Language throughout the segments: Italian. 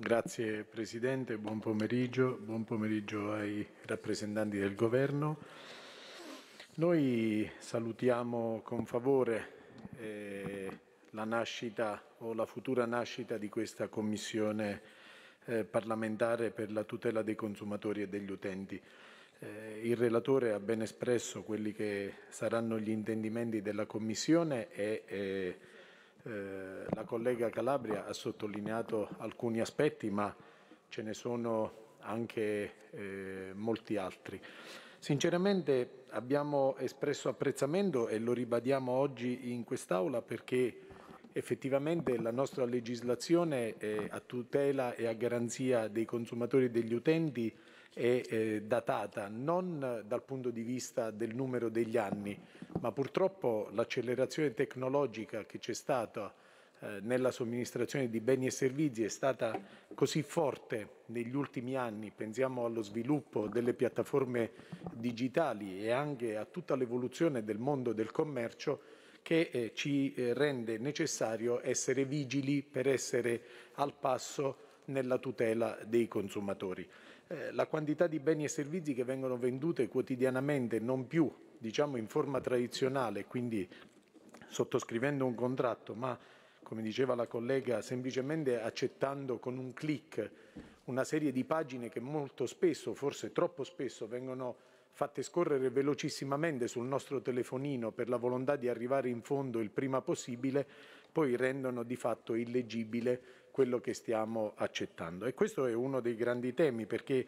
Grazie Presidente, buon pomeriggio, buon pomeriggio ai rappresentanti del Governo. Noi salutiamo con favore eh, la nascita o la futura nascita di questa Commissione eh, parlamentare per la tutela dei consumatori e degli utenti. Eh, il relatore ha ben espresso quelli che saranno gli intendimenti della Commissione e eh, eh, la collega Calabria ha sottolineato alcuni aspetti, ma ce ne sono anche eh, molti altri. Sinceramente abbiamo espresso apprezzamento e lo ribadiamo oggi in quest'Aula perché Effettivamente la nostra legislazione eh, a tutela e a garanzia dei consumatori e degli utenti è eh, datata non dal punto di vista del numero degli anni, ma purtroppo l'accelerazione tecnologica che c'è stata eh, nella somministrazione di beni e servizi è stata così forte negli ultimi anni, pensiamo allo sviluppo delle piattaforme digitali e anche a tutta l'evoluzione del mondo del commercio, che eh, ci eh, rende necessario essere vigili per essere al passo nella tutela dei consumatori. Eh, la quantità di beni e servizi che vengono vendute quotidianamente non più diciamo in forma tradizionale, quindi sottoscrivendo un contratto, ma come diceva la collega, semplicemente accettando con un clic una serie di pagine che molto spesso, forse troppo spesso, vengono fatte scorrere velocissimamente sul nostro telefonino per la volontà di arrivare in fondo il prima possibile, poi rendono di fatto illegibile quello che stiamo accettando. E questo è uno dei grandi temi perché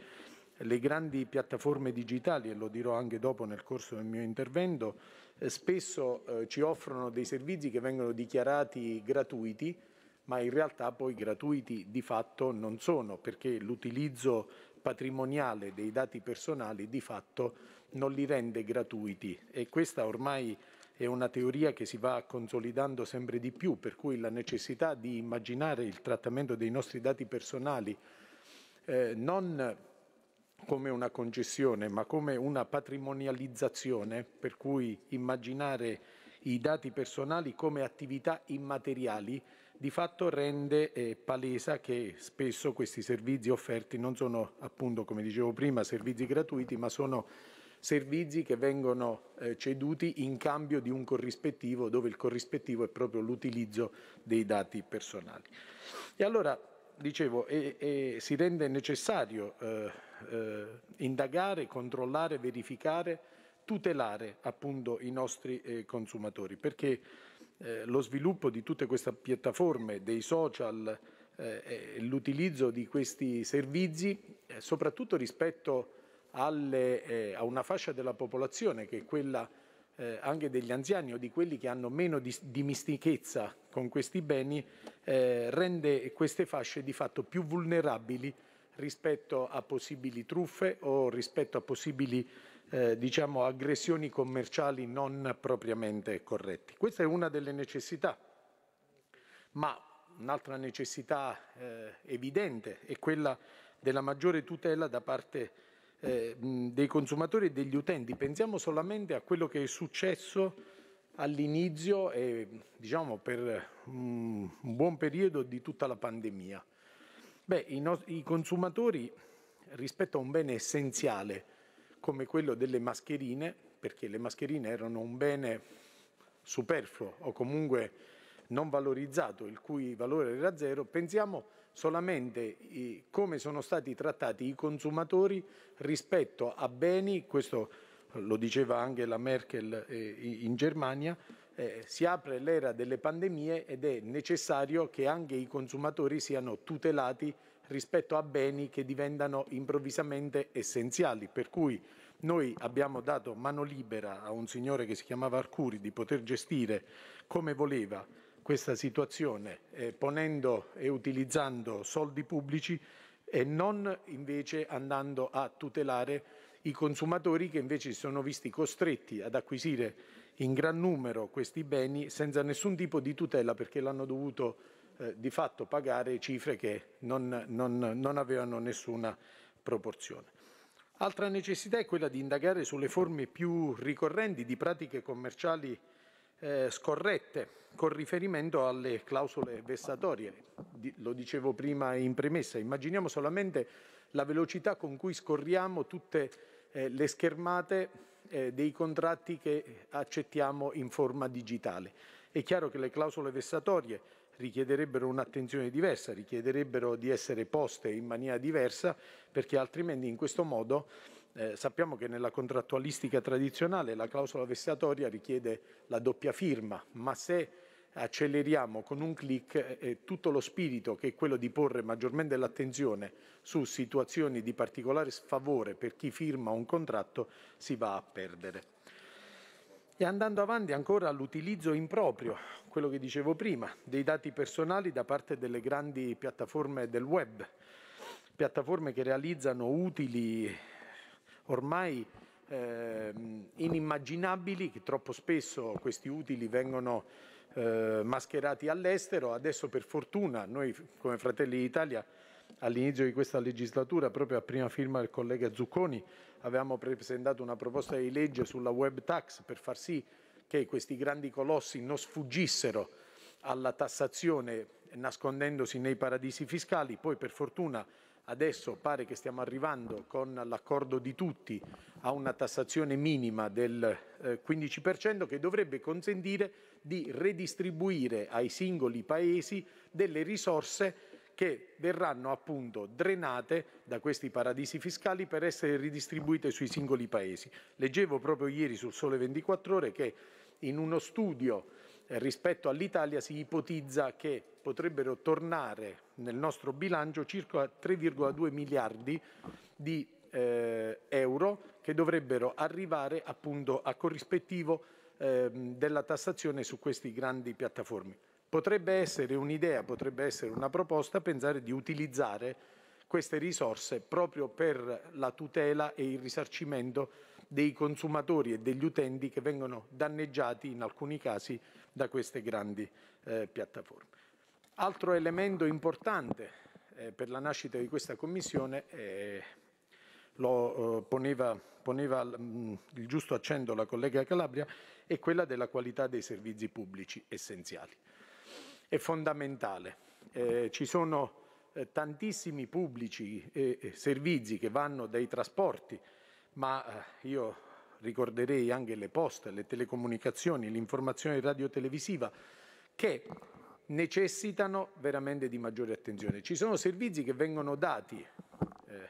le grandi piattaforme digitali, e lo dirò anche dopo nel corso del mio intervento, eh, spesso eh, ci offrono dei servizi che vengono dichiarati gratuiti, ma in realtà poi gratuiti di fatto non sono, perché l'utilizzo patrimoniale dei dati personali di fatto non li rende gratuiti e questa ormai è una teoria che si va consolidando sempre di più, per cui la necessità di immaginare il trattamento dei nostri dati personali eh, non come una concessione, ma come una patrimonializzazione, per cui immaginare i dati personali come attività immateriali di fatto rende eh, palesa che spesso questi servizi offerti non sono appunto, come dicevo prima, servizi gratuiti, ma sono servizi che vengono eh, ceduti in cambio di un corrispettivo, dove il corrispettivo è proprio l'utilizzo dei dati personali. E allora, dicevo, e, e si rende necessario eh, eh, indagare, controllare, verificare tutelare appunto i nostri eh, consumatori perché eh, lo sviluppo di tutte queste piattaforme, dei social eh, l'utilizzo di questi servizi, eh, soprattutto rispetto alle, eh, a una fascia della popolazione che è quella anche degli anziani o di quelli che hanno meno di, dimistichezza con questi beni, rende queste fasce di fatto più vulnerabili rispetto a possibili truffe o rispetto a possibili eh, diciamo, aggressioni commerciali non propriamente corrette. Questa è una delle necessità, ma un'altra necessità eh, evidente è quella della maggiore tutela da parte eh, dei consumatori e degli utenti. Pensiamo solamente a quello che è successo all'inizio e diciamo, per un buon periodo di tutta la pandemia. Beh, i, no i consumatori rispetto a un bene essenziale come quello delle mascherine, perché le mascherine erano un bene superfluo o comunque non valorizzato, il cui valore era zero, pensiamo solamente come sono stati trattati i consumatori rispetto a beni, questo lo diceva anche la Merkel eh, in Germania, eh, si apre l'era delle pandemie ed è necessario che anche i consumatori siano tutelati rispetto a beni che diventano improvvisamente essenziali. Per cui noi abbiamo dato mano libera a un signore che si chiamava Arcuri di poter gestire come voleva questa situazione, eh, ponendo e utilizzando soldi pubblici e non invece andando a tutelare i consumatori che invece si sono visti costretti ad acquisire in gran numero questi beni senza nessun tipo di tutela perché l'hanno dovuto eh, di fatto pagare cifre che non, non, non avevano nessuna proporzione. Altra necessità è quella di indagare sulle forme più ricorrenti di pratiche commerciali eh, scorrette con riferimento alle clausole vessatorie. Di, lo dicevo prima in premessa, immaginiamo solamente la velocità con cui scorriamo tutte eh, le schermate eh, dei contratti che accettiamo in forma digitale. È chiaro che le clausole vessatorie richiederebbero un'attenzione diversa, richiederebbero di essere poste in maniera diversa, perché altrimenti in questo modo eh, sappiamo che nella contrattualistica tradizionale la clausola vessatoria richiede la doppia firma, ma se acceleriamo con un clic eh, eh tutto lo spirito che è quello di porre maggiormente l'attenzione su situazioni di particolare sfavore per chi firma un contratto si va a perdere e andando avanti ancora all'utilizzo improprio, quello che dicevo prima, dei dati personali da parte delle grandi piattaforme del web, piattaforme che realizzano utili ormai eh, inimmaginabili, che troppo spesso questi utili vengono eh, mascherati all'estero, adesso per fortuna noi come Fratelli d'Italia all'inizio di questa legislatura, proprio a prima firma del collega Zucconi, avevamo presentato una proposta di legge sulla web tax per far sì che questi grandi colossi non sfuggissero alla tassazione nascondendosi nei paradisi fiscali. Poi, per fortuna, adesso pare che stiamo arrivando con l'accordo di tutti a una tassazione minima del 15% eh, che dovrebbe consentire di redistribuire ai singoli paesi delle risorse che verranno appunto drenate da questi paradisi fiscali per essere ridistribuite sui singoli paesi. Leggevo proprio ieri sul Sole 24 Ore che in uno studio eh, rispetto all'Italia si ipotizza che potrebbero tornare nel nostro bilancio circa 3,2 miliardi di eh, euro che dovrebbero arrivare appunto a corrispettivo eh, della tassazione su queste grandi piattaforme. Potrebbe essere un'idea, potrebbe essere una proposta pensare di utilizzare queste risorse proprio per la tutela e il risarcimento dei consumatori e degli utenti che vengono danneggiati in alcuni casi da queste grandi eh, piattaforme. Altro elemento importante eh, per la nascita di questa Commissione è eh, lo eh, poneva, poneva, mm, il giusto accento la collega Calabria, è quella della qualità dei servizi pubblici essenziali è fondamentale. Eh, ci sono eh, tantissimi pubblici eh, servizi che vanno dai trasporti, ma eh, io ricorderei anche le poste, le telecomunicazioni, l'informazione radiotelevisiva, che necessitano veramente di maggiore attenzione. Ci sono servizi che vengono dati, eh,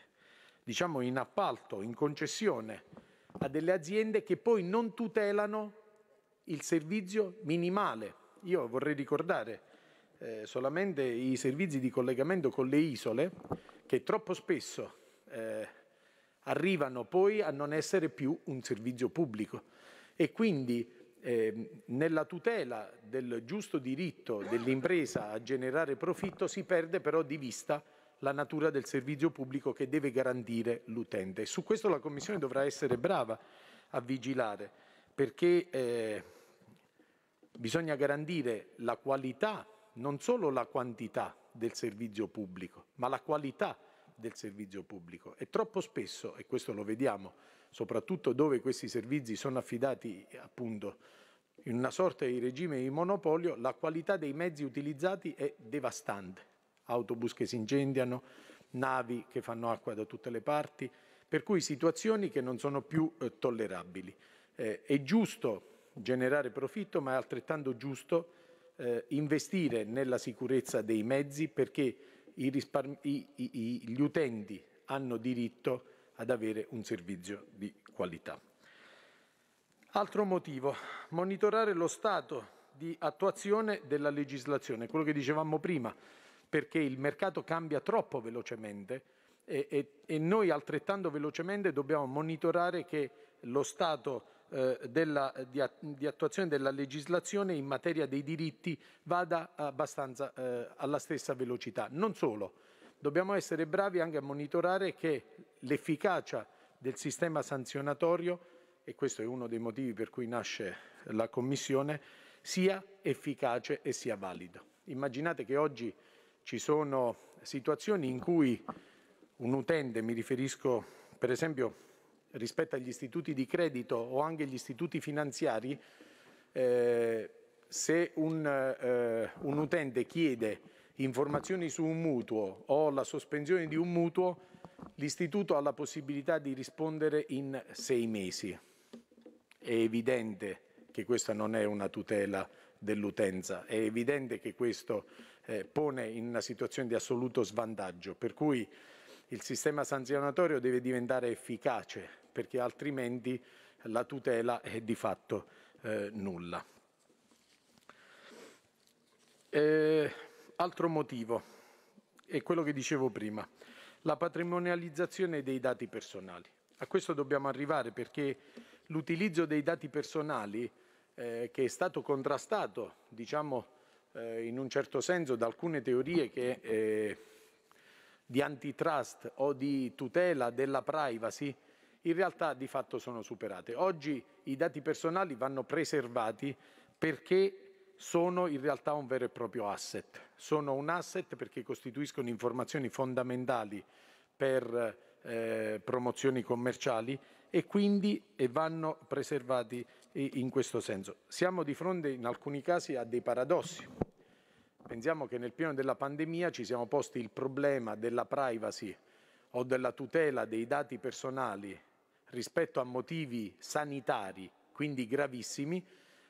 diciamo, in appalto, in concessione, a delle aziende che poi non tutelano il servizio minimale. Io vorrei ricordare eh, solamente i servizi di collegamento con le isole che troppo spesso eh, arrivano poi a non essere più un servizio pubblico e quindi eh, nella tutela del giusto diritto dell'impresa a generare profitto si perde però di vista la natura del servizio pubblico che deve garantire l'utente. Su questo la Commissione dovrà essere brava a vigilare perché eh, bisogna garantire la qualità non solo la quantità del servizio pubblico, ma la qualità del servizio pubblico. E troppo spesso, e questo lo vediamo, soprattutto dove questi servizi sono affidati appunto in una sorta di regime di monopolio, la qualità dei mezzi utilizzati è devastante. Autobus che si incendiano, navi che fanno acqua da tutte le parti, per cui situazioni che non sono più eh, tollerabili. Eh, è giusto generare profitto, ma è altrettanto giusto eh, investire nella sicurezza dei mezzi perché i i, i, gli utenti hanno diritto ad avere un servizio di qualità. Altro motivo, monitorare lo stato di attuazione della legislazione, quello che dicevamo prima, perché il mercato cambia troppo velocemente e, e, e noi altrettanto velocemente dobbiamo monitorare che lo stato eh, della, eh, di, di, attuazione della legislazione in materia dei diritti vada abbastanza eh, alla stessa velocità. Non solo, dobbiamo essere bravi anche a monitorare che l'efficacia del sistema sanzionatorio, e questo è uno dei motivi per cui nasce la Commissione, sia efficace e sia valido. Immaginate che oggi ci sono situazioni in cui un utente, mi riferisco per esempio rispetto agli istituti di credito o anche agli istituti finanziari, eh, se un, eh, un utente chiede informazioni su un mutuo o la sospensione di un mutuo, l'istituto ha la possibilità di rispondere in sei mesi. È evidente che questa non è una tutela dell'utenza, è evidente che questo eh, pone in una situazione di assoluto svantaggio, per cui il sistema sanzionatorio deve diventare efficace, perché altrimenti la tutela è di fatto eh, nulla. Eh, altro motivo è quello che dicevo prima, la patrimonializzazione dei dati personali. A questo dobbiamo arrivare perché l'utilizzo dei dati personali eh, che è stato contrastato, diciamo, eh, in un certo senso da alcune teorie che, eh, di antitrust o di tutela della privacy in realtà di fatto sono superate. Oggi i dati personali vanno preservati perché sono in realtà un vero e proprio asset. Sono un asset perché costituiscono informazioni fondamentali per eh, promozioni commerciali e quindi e vanno preservati in questo senso. Siamo di fronte in alcuni casi a dei paradossi. Pensiamo che nel pieno della pandemia ci siamo posti il problema della privacy o della tutela dei dati personali rispetto a motivi sanitari, quindi gravissimi,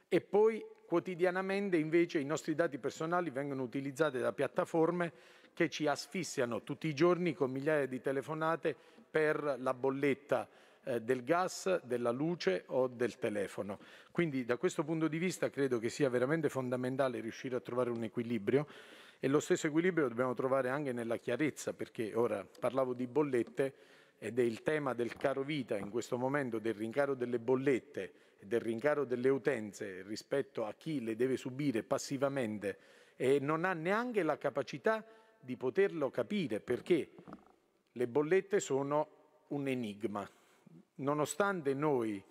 e poi quotidianamente invece i nostri dati personali vengono utilizzati da piattaforme che ci asfissiano tutti i giorni con migliaia di telefonate per la bolletta eh, del gas, della luce o del telefono. Quindi da questo punto di vista credo che sia veramente fondamentale riuscire a trovare un equilibrio e lo stesso equilibrio dobbiamo trovare anche nella chiarezza, perché ora parlavo di bollette, ed è il tema del caro vita in questo momento, del rincaro delle bollette e del rincaro delle utenze rispetto a chi le deve subire passivamente e non ha neanche la capacità di poterlo capire perché le bollette sono un enigma. Nonostante noi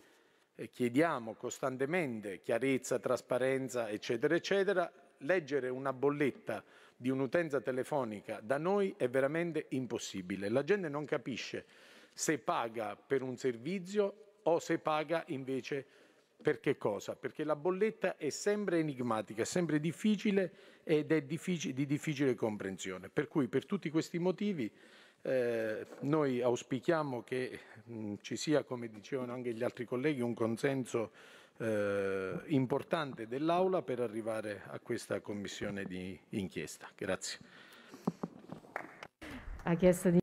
eh, chiediamo costantemente chiarezza, trasparenza, eccetera, eccetera, leggere una bolletta di un'utenza telefonica da noi è veramente impossibile. La gente non capisce se paga per un servizio o se paga invece per che cosa? Perché la bolletta è sempre enigmatica, è sempre difficile ed è difficile, di difficile comprensione. Per cui per tutti questi motivi eh, noi auspichiamo che mh, ci sia, come dicevano anche gli altri colleghi, un consenso eh, importante dell'Aula per arrivare a questa commissione di inchiesta. Grazie.